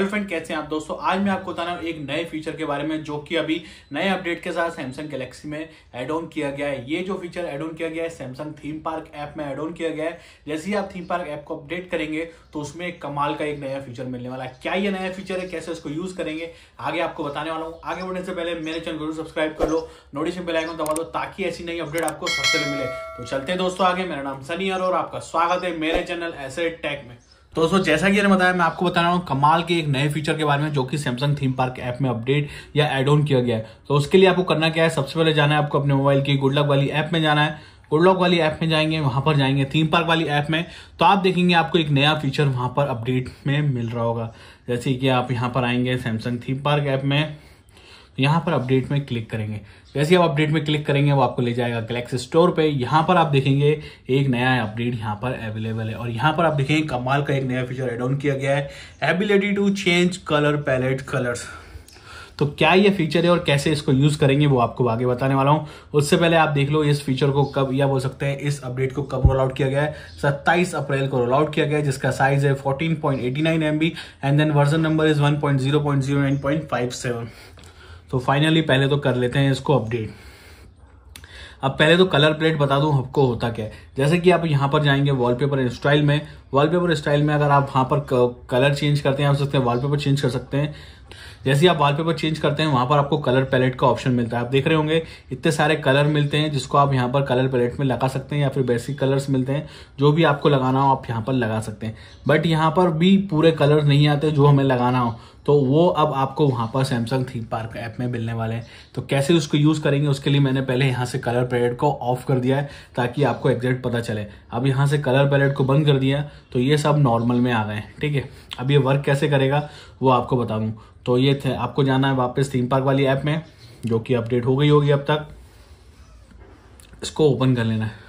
hello friend कैसे हैं आप दोस्तों आज मैं आपको बताना एक नए फीचर के बारे में जो कि अभी नए अपडेट के साथ सैमसंग गैलेक्सी में एड ऑन किया गया है ये जो फीचर एड ऑन किया गया है सैमसंग थीम पार्क ऐप में एड ऑन किया गया है जैसे ही आप थीम पार्क ऐप को अपडेट करेंगे तो उसमें एक कमाल का एक नया फीचर मिलने वाला है क्या ये नया फीचर है कैसे उसको यूज करेंगे आगे आपको बताने वाला हूँ आगे बढ़ने से पहले मेरे चैनल को सब्सक्राइब कर लो नोटिफिकेशन बेल आइकन दबा दो ताकि ऐसी नई अपडेट आपको सबसे मिले तो चलते दोस्तों आगे मेरा नाम सनी और आपका स्वागत है मेरे चैनल ऐसे टेक में तो दोस्तों जैसा कि मैंने बताया मैं आपको बता रहा हूँ कमाल के एक नए फीचर के बारे में जो कि सैमसंग थीम पार्क ऐप में अपडेट या एड ऑन किया गया है तो उसके लिए आपको करना क्या है सबसे पहले जाना है आपको अपने मोबाइल की गुडलक वाली ऐप में जाना है गुडलॉक वाली ऐप में जाएंगे वहां पर जाएंगे थीम पार्क वाली ऐप में तो आप देखेंगे आपको एक नया फीचर वहां पर अपडेट में मिल रहा होगा जैसे कि आप यहाँ पर आएंगे सैमसंग थीम पार्क ऐप में यहाँ पर अपडेट में क्लिक करेंगे जैसे आप अपडेट में क्लिक करेंगे वो आपको ले जाएगा गलेक्सी स्टोर पे यहाँ पर आप देखेंगे एक नया अपडेट यहाँ पर अवेलेबल है और यहाँ पर आप देखेंगे कमाल का एक नया फीचर एड ऑन किया गया है ability to change colour palette colours तो क्या ये फीचर है और कैसे इसको यूज करेंगे वो आपको आगे बताने वाला हूँ उससे पहले आप देख लो इस फीचर को कब या बोल सकते हैं इस अपडेट को कब रोल आउट किया गया है 27 अप्रैल को रोल आउट किया गया है जिसका साइज है 14.89 point and then version number is 1.0.09.57 तो फाइनली पहले तो कर लेते हैं इसको अपडेट अब पहले तो कलर प्लेट बता दूं आपको होता क्या है जैसे कि आप यहां पर जाएंगे वॉलपेपर स्टाइल में वॉलपेपर स्टाइल में अगर आप वहां पर कलर चेंज करते हैं आप सकते हैं वॉलपेपर चेंज कर सकते हैं जैसे आप वॉलपेपर चेंज करते हैं वहां पर आपको कलर पैलेट का ऑप्शन मिलता है आप देख रहे होंगे इतने सारे कलर मिलते हैं जिसको आप यहाँ पर कलर पैलेट में लगा सकते हैं या फिर बेसिक कलर्स मिलते हैं जो भी आपको लगाना हो आप यहाँ पर लगा सकते हैं बट यहाँ पर भी पूरे कलर नहीं आते जो हमें लगाना हो तो वो अब आपको वहां पर सैमसंग थीम पार्क ऐप में मिलने वाले हैं तो कैसे उसको यूज़ करेंगे उसके लिए मैंने पहले यहाँ से कलर पैलेट को ऑफ कर दिया है ताकि आपको एग्जैक्ट पता चले अब यहाँ से कलर पैलेट को बंद कर दिया तो ये सब नॉर्मल में आ गए ठीक है अब ये वर्क कैसे करेगा वो आपको बता तो ये थे आपको जाना है वापस थीम पार्क वाली ऐप में जो कि अपडेट हो गई होगी अब तक इसको ओपन कर लेना है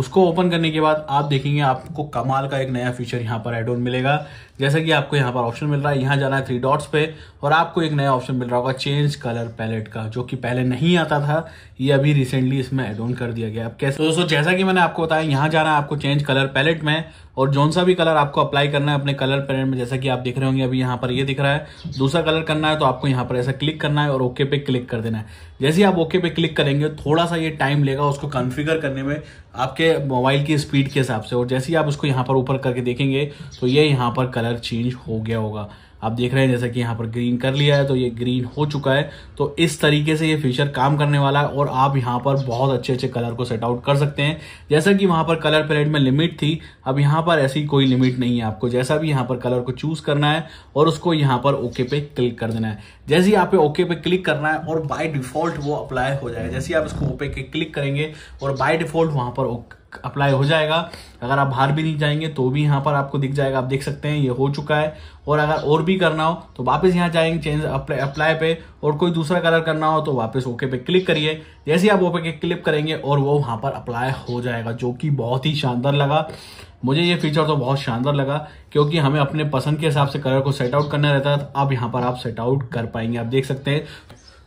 उसको ओपन करने के बाद आप देखेंगे आपको कमाल का एक नया फीचर यहाँ पर एड ऑन मिलेगा जैसा कि आपको यहाँ पर ऑप्शन मिल रहा है यहाँ जाना है थ्री डॉट्स पे और आपको एक नया ऑप्शन मिल रहा होगा चेंज कलर पैलेट का जो कि पहले नहीं आता था ये अभी रिसेंटली इसमें एड ऑन कर दिया गया अब कैसे दोस्तों जैसा कि मैंने आपको बताया यहाँ जाना है आपको चेंज कलर पैलेट में और जौन सा भी कलर आपको अप्लाई करना है अपने कलर पैलेट में जैसा कि आप देख रहे होंगे अभी यहाँ पर ये दिख रहा है दूसरा कलर करना है तो आपको यहाँ पर ऐसा क्लिक करना है और ओके पे क्लिक कर देना है जैसे ही आप ओके पे क्लिक करेंगे थोड़ा सा ये टाइम लेगा उसको कॉन्फ़िगर करने में आपके मोबाइल की स्पीड के हिसाब से और जैसे ही आप उसको यहाँ पर ऊपर करके देखेंगे तो ये यहाँ पर कलर चेंज हो गया होगा आप देख रहे हैं जैसा कि यहाँ पर ग्रीन कर लिया है तो ये ग्रीन हो चुका है तो इस तरीके से ये फीचर काम करने वाला है और आप यहाँ पर बहुत अच्छे अच्छे कलर को सेट आउट कर सकते हैं जैसा कि वहाँ पर कलर पैलेट में लिमिट थी अब यहाँ पर ऐसी कोई लिमिट नहीं है आपको जैसा भी यहाँ पर कलर को चूज करना है और उसको यहाँ पर ओके पे क्लिक कर देना है जैसे ही आप ओके पे क्लिक करना है और बाय डिफॉल्ट वो अप्लाई हो जाएगा जैसे ही आप इसको ओके पे क्लिक करेंगे और बाय डिफॉल्ट वहाँ पर अप्लाई हो जाएगा अगर आप बाहर भी नहीं जाएंगे तो भी यहाँ पर आपको दिख जाएगा आप देख सकते हैं ये हो चुका है और अगर और भी करना हो तो वापस यहाँ जाएंगे चेंज अप्लाई अप्लाई पे और कोई दूसरा कलर करना हो तो वापस ओके पे क्लिक करिए जैसे ही आप ओके पे क्लिक करेंगे और वो वहाँ पर अप्लाई हो जाएगा जो कि बहुत ही शानदार लगा मुझे ये फीचर तो बहुत शानदार लगा क्योंकि हमें अपने पसंद के हिसाब से कलर को सेट आउट करना रहता है अब यहाँ पर आप सेट आउट कर पाएंगे आप देख सकते हैं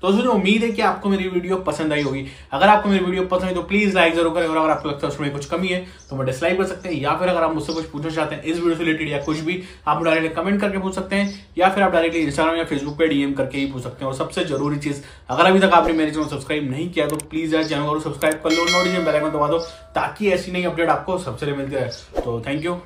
तो दोस्तों उम्मीद है कि आपको मेरी वीडियो पसंद आई होगी अगर आपको मेरी वीडियो पसंद है तो प्लीज लाइक जरूर करें और अगर आपको लगता है उसमें कुछ कमी है तो मैं डिसलाइक कर सकते हैं या फिर अगर आप मुझसे कुछ पूछना चाहते हैं इस वीडियो से रिलेटेड या कुछ भी आप डायरेक्टली कमेंट करके पूछ सकते हैं या फिर आप डायरेक्टली इंस्टाग्राम या फेसबुक पर डीएम करके ही पूछ सकते हैं और सबसे जरूरी चीज अगर अभी तक आपने मेरे चैनल सब्सक्राइब नहीं किया तो प्लीज यार चैनल को सब्सक्राइब कर लो नोटिफिकेशन बेल दबा दो ताकि ऐसी नई अपडेट आपको सबसे मिलती है तो थैंक यू